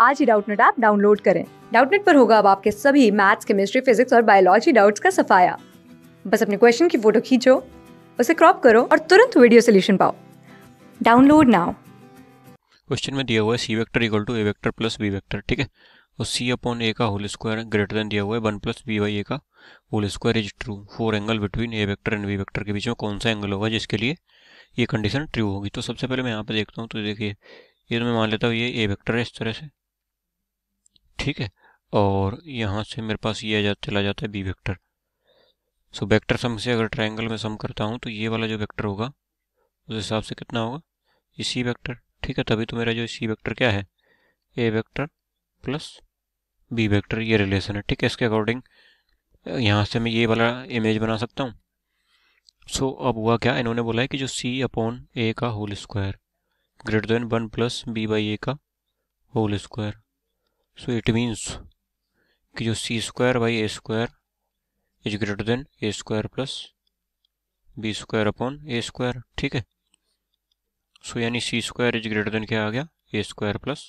आज ही Doubtnut app download करें डाउटनेट पर होगा अब आपके सभी मैथ्स केमिस्ट्री फिजिक्स और बायोलॉजी डाउट्स का सफाया बस अपने क्वेश्चन की फोटो खींचो उसे क्रॉप करो और तुरंत वीडियो सोल्यूशन पाओ डाउनलोड नाउ क्वेश्चन में दिया हुआ है C vector equal to A vector plus B vector ठीक है और सी अपॉन ए का होल स्क्वायर ग्रेटर देन दिया हुआ है one plus B by A का whole square is true for angle between A vector and B vector के बीच में कौन सा एंगल होगा जिसके लिए ये कंडीशन ट्रू होगी तो सबसे पहले मैं यहाँ पे देखता हूँ तो देखिए ये तो मैं मान लेता हूँ ये ए वेक्टर है इस तरह से ठीक है और यहाँ से मेरे पास ये जा, चला जाता है B vector so vector sum से अगर ट्रायंगल में सम करता हूँ तो ये वाला जो वेक्टर होगा उस हिसाब से कितना होगा ये सी वेक्टर ठीक है तभी तो मेरा जो सी वेक्टर क्या है A vector plus B vector ये रिलेशन है ठीक है इसके अकॉर्डिंग यहाँ से मैं ये वाला इमेज बना सकता हूँ सो so, अब हुआ क्या इन्होंने बोला है कि जो सी अपॉन ए का whole square greater than one plus B by A का whole square so it means कि जो C square by A square is greater than A square plus B square upon A square ठीक है so so, यानी C square is greater than क्या आ गया A square plus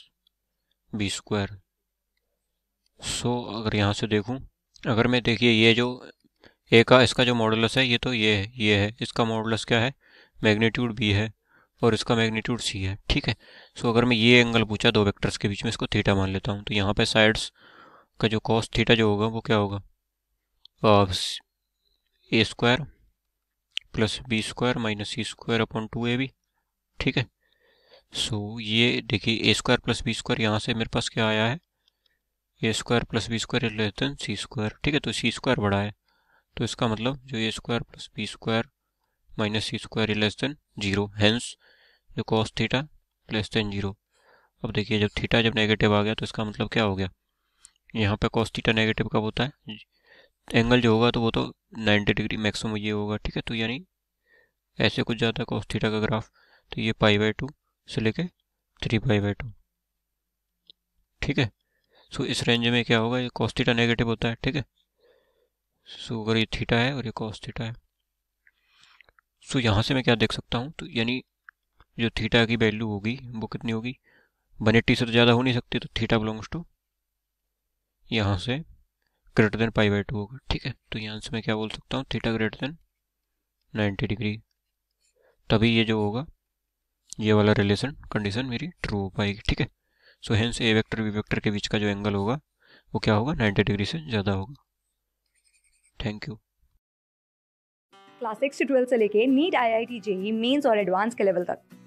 B square so अगर यहाँ से देखूँ अगर मैं देखिए ये जो ए का इसका जो मॉडलस है ये तो ये है ये है इसका मॉडलस क्या है मैग्नीट्यूड बी है और इसका मैग्नीट्यूड सी है ठीक है सो अगर मैं ये एंगल पूछा दो वेक्टर्स के बीच में इसको थीटा मान लेता हूँ तो यहाँ पे साइड्स का जो कॉस थीटा जो होगा वो क्या होगा A square plus B square minus C square upon two A B ठीक है सो so, ये देखिए A square plus B square यहाँ से मेरे पास क्या आया है A square plus B square लेते हैं सी स्क्वायर ठीक है तो सी स्क्वायर बड़ा है तो इसका मतलब जो A square plus B square minus C square less than zero hence जो cos theta less than zero अब देखिए जब थीटा जब नेगेटिव आ गया तो इसका मतलब क्या हो गया यहाँ पे कॉस थीटा नेगेटिव कब होता है एंगल जो होगा तो वो तो 90 डिग्री मैक्सिमम ये होगा ठीक है तो यानी ऐसे कुछ जाता है कॉस थीटा का ग्राफ तो ये पाई बाई टू से लेके थ्री पाई बाई टू ठीक है सो इस रेंज में क्या होगा ये कॉस थीटा नेगेटिव होता है ठीक है सो अगर ये थीटा है और ये कॉस थीटा है सो यहाँ से मैं क्या देख सकता हूँ तो यानी जो थीटा की वैल्यू होगी वो कितनी होगी वन एट्टी से तो ज़्यादा हो नहीं सकती तो थीटा बिलोंग्स टू यहाँ से greater than pi by two होगा ठीक है तो यहाँ से मैं क्या बोल सकता हूँ theta greater than ninety degree तभी ये जो होगा ये वाला रिलेशन कंडीशन मेरी ट्रू हो पाएगी ठीक है so hence A vector B vector के बीच का जो एंगल होगा वो क्या होगा नाइन्टी डिग्री से ज़्यादा होगा थैंक यू क्लास सिक्स से ट्वेल्व से लेके NEET I I T JEE mains और एडवांस के लेवल तक